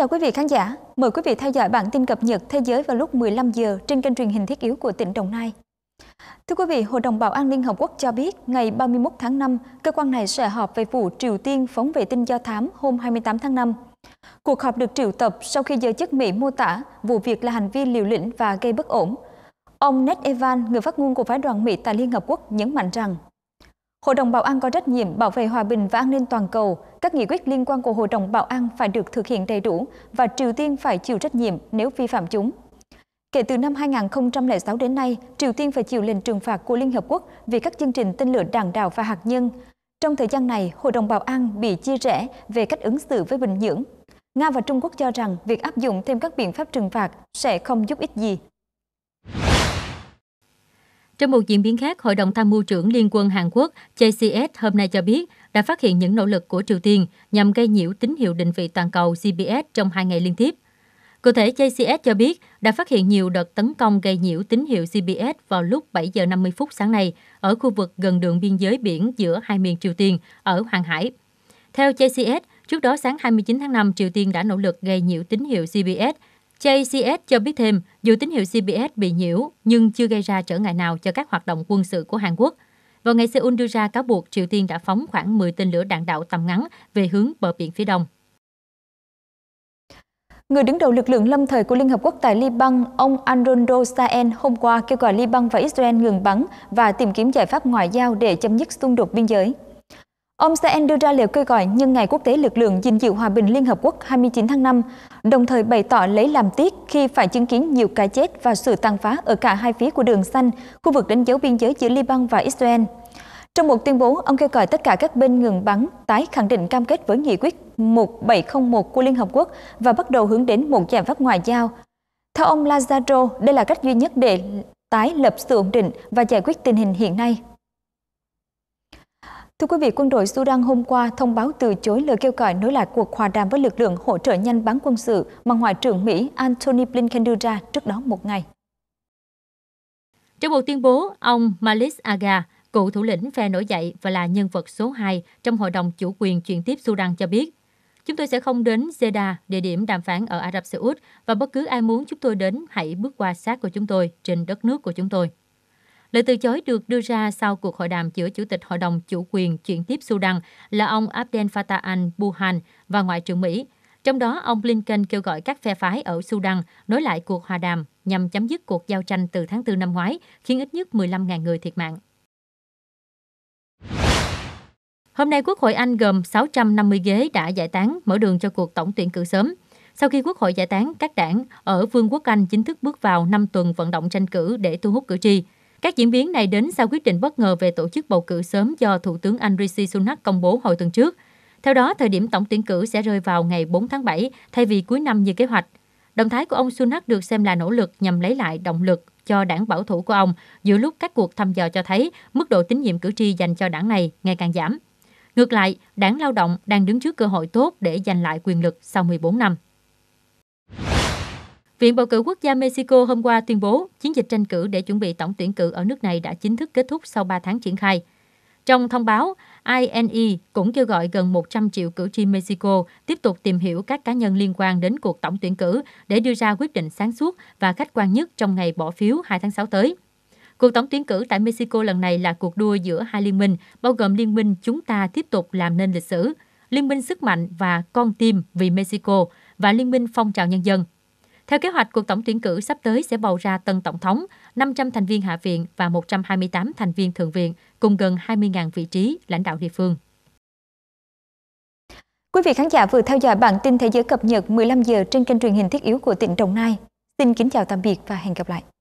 chào quý vị khán giả. Mời quý vị theo dõi bản tin cập nhật thế giới vào lúc 15 giờ trên kênh truyền hình thiết yếu của tỉnh Đồng Nai. Thưa quý vị, Hội đồng Bảo an Liên Hợp Quốc cho biết ngày 31 tháng 5, cơ quan này sẽ họp về vụ Triều Tiên phóng vệ tinh do thám hôm 28 tháng 5. Cuộc họp được triệu tập sau khi giới chức Mỹ mô tả vụ việc là hành vi liều lĩnh và gây bất ổn. Ông Ned Evan, người phát ngôn của phái đoàn Mỹ tại Liên Hợp Quốc, nhấn mạnh rằng Hội đồng Bảo an có trách nhiệm bảo vệ hòa bình và an ninh toàn cầu. Các nghị quyết liên quan của Hội đồng Bảo an phải được thực hiện đầy đủ và Triều Tiên phải chịu trách nhiệm nếu vi phạm chúng. Kể từ năm 2006 đến nay, Triều Tiên phải chịu lệnh trừng phạt của Liên Hợp Quốc vì các chương trình tên lửa đạn đạo và hạt nhân. Trong thời gian này, Hội đồng Bảo an bị chia rẽ về cách ứng xử với Bình Nhưỡng. Nga và Trung Quốc cho rằng việc áp dụng thêm các biện pháp trừng phạt sẽ không giúp ích gì trong một diễn biến khác, Hội đồng tham mưu trưởng Liên quân Hàn Quốc JCS hôm nay cho biết đã phát hiện những nỗ lực của Triều Tiên nhằm gây nhiễu tín hiệu định vị toàn cầu GPS trong hai ngày liên tiếp. Cụ thể, JCS cho biết đã phát hiện nhiều đợt tấn công gây nhiễu tín hiệu GPS vào lúc 7 giờ 50 phút sáng nay ở khu vực gần đường biên giới biển giữa hai miền Triều Tiên ở Hoàng Hải. Theo JCS, trước đó sáng 29 tháng 5, Triều Tiên đã nỗ lực gây nhiễu tín hiệu GPS JCS cho biết thêm, dù tín hiệu CBS bị nhiễu nhưng chưa gây ra trở ngại nào cho các hoạt động quân sự của Hàn Quốc. Vào ngày Seoul đưa ra cáo buộc Triều Tiên đã phóng khoảng 10 tên lửa đạn đạo tầm ngắn về hướng bờ biển phía đông. Người đứng đầu lực lượng lâm thời của Liên Hợp Quốc tại Liban, ông Anrondo Saen hôm qua kêu gọi Liban và Israel ngừng bắn và tìm kiếm giải pháp ngoại giao để chấm dứt xung đột biên giới. Ông Stein đưa ra lời kêu gọi nhân ngày quốc tế lực lượng gìn giữ hòa bình Liên Hợp Quốc 29 tháng 5, đồng thời bày tỏ lấy làm tiếc khi phải chứng kiến nhiều cái chết và sự tàn phá ở cả hai phía của đường xanh, khu vực đánh dấu biên giới giữa Liban và Israel. Trong một tuyên bố, ông kêu gọi tất cả các bên ngừng bắn, tái khẳng định cam kết với nghị quyết 1701 của Liên Hợp Quốc và bắt đầu hướng đến một giải pháp ngoại giao. Theo ông Lazaro, đây là cách duy nhất để tái lập sự ổn định và giải quyết tình hình hiện nay. Thưa quý vị, quân đội Sudan hôm qua thông báo từ chối lời kêu gọi nối lại cuộc hòa đàm với lực lượng hỗ trợ nhanh bán quân sự mà Ngoại trưởng Mỹ Antony Blinken đưa ra trước đó một ngày. Trong một tuyên bố, ông Malis Aga, cựu thủ lĩnh phe nổi dậy và là nhân vật số 2 trong Hội đồng Chủ quyền chuyển tiếp Sudan cho biết, Chúng tôi sẽ không đến Jeddah, địa điểm đàm phán ở Ả Rập Xê Út, và bất cứ ai muốn chúng tôi đến hãy bước qua xác của chúng tôi trên đất nước của chúng tôi. Lời từ chối được đưa ra sau cuộc hội đàm giữa Chủ tịch Hội đồng Chủ quyền chuyển tiếp Sudan là ông Abdel Fattah al-Burhan và Ngoại trưởng Mỹ. Trong đó, ông Blinken kêu gọi các phe phái ở Sudan nối lại cuộc hòa đàm nhằm chấm dứt cuộc giao tranh từ tháng 4 năm ngoái, khiến ít nhất 15.000 người thiệt mạng. Hôm nay, Quốc hội Anh gồm 650 ghế đã giải tán, mở đường cho cuộc tổng tuyển cử sớm. Sau khi Quốc hội giải tán, các đảng ở Vương quốc Anh chính thức bước vào 5 tuần vận động tranh cử để thu hút cử tri. Các diễn biến này đến sau quyết định bất ngờ về tổ chức bầu cử sớm do Thủ tướng Anh Rishi Sunak công bố hồi tuần trước. Theo đó, thời điểm tổng tuyển cử sẽ rơi vào ngày 4 tháng 7 thay vì cuối năm như kế hoạch. Động thái của ông Sunak được xem là nỗ lực nhằm lấy lại động lực cho đảng bảo thủ của ông giữa lúc các cuộc thăm dò cho thấy mức độ tín nhiệm cử tri dành cho đảng này ngày càng giảm. Ngược lại, đảng lao động đang đứng trước cơ hội tốt để giành lại quyền lực sau 14 năm. Viện Bầu cử Quốc gia Mexico hôm qua tuyên bố chiến dịch tranh cử để chuẩn bị tổng tuyển cử ở nước này đã chính thức kết thúc sau 3 tháng triển khai. Trong thông báo, INE cũng kêu gọi gần 100 triệu cử tri Mexico tiếp tục tìm hiểu các cá nhân liên quan đến cuộc tổng tuyển cử để đưa ra quyết định sáng suốt và khách quan nhất trong ngày bỏ phiếu 2 tháng 6 tới. Cuộc tổng tuyển cử tại Mexico lần này là cuộc đua giữa hai liên minh, bao gồm liên minh chúng ta tiếp tục làm nên lịch sử, liên minh sức mạnh và con tim vì Mexico và liên minh phong trào nhân dân theo kế hoạch, cuộc tổng tuyển cử sắp tới sẽ bầu ra tân tổng thống, 500 thành viên hạ viện và 128 thành viên thượng viện, cùng gần 20.000 vị trí lãnh đạo địa phương. Quý vị khán giả vừa theo dõi bản tin thế giới cập nhật 15 giờ trên kênh truyền hình thiết yếu của tỉnh Đồng Nai. Xin kính chào tạm biệt và hẹn gặp lại.